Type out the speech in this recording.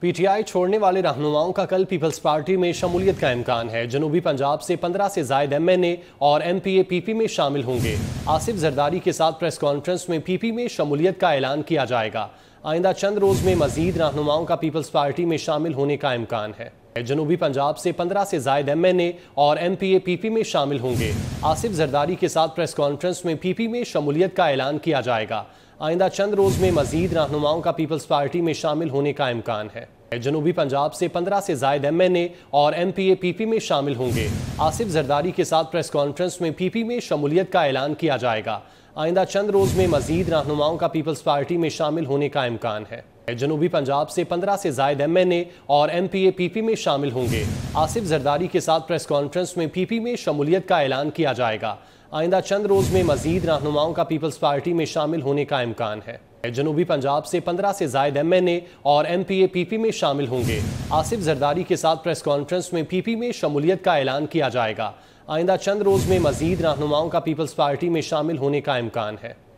PTI छोड़ने वाले रहनुमाओं का कल पीपल्स पार्टी में शमूलियत का इम्कान है जनूबी पंजाब से 15 से जायद ए और पी पीपी में शामिल होंगे आसिफ जरदारी के साथ प्रेस कॉन्फ्रेंस में पीपी में शमूलियत का ऐलान किया जाएगा आइंदा चंद रोज में मजीद रहनुमाओं का पीपल्स पार्टी में शामिल होने का इम्कान है जनूबी पंजाब से 15 से जायद ए और पी पीपी में शामिल होंगे आसिफ जरदारी के साथ प्रेस कॉन्फ्रेंस में पीपी में शमूलियत का ऐलान किया जाएगा आइंदा चंद रोज में मजीद रहनुमाओं का पीपल्स पार्टी में शामिल होने का इम्कान है जनूबी पंजाब से पंद्रह से जायद एम एन ए और M P A P P में शामिल होंगे आसिफ जरदारी के साथ प्रेस कॉन्फ्रेंस में पी पी में शमूलियत का ऐलान किया जाएगा आइंदा चंद रोज में मजीद रहनुमाओं का पीपल्स पार्टी में शामिल होने का इम्कान है जनूबी पंजाब से 15 से जायद एमएनए और एमपीए पीपी में शामिल होंगे आसिफ जरदारी के साथ प्रेस कॉन्फ्रेंस में पीपी में शमूलियत का ऐलान किया जाएगा आइंदा चंद रोज में मजीद रहनुमाओं का पीपल्स पार्टी में शामिल होने का इम्कान है जनूबी पंजाब से 15 से जायद एमएनए और एमपीए पीपी में शामिल होंगे आसिफ जरदारी के साथ प्रेस कॉन्फ्रेंस में पीपी में शमूलियत का ऐलान किया जाएगा आइंदा चंद रोज में मजीद रहनुमाओं का पीपल्स पार्टी में शामिल होने का इम्कान है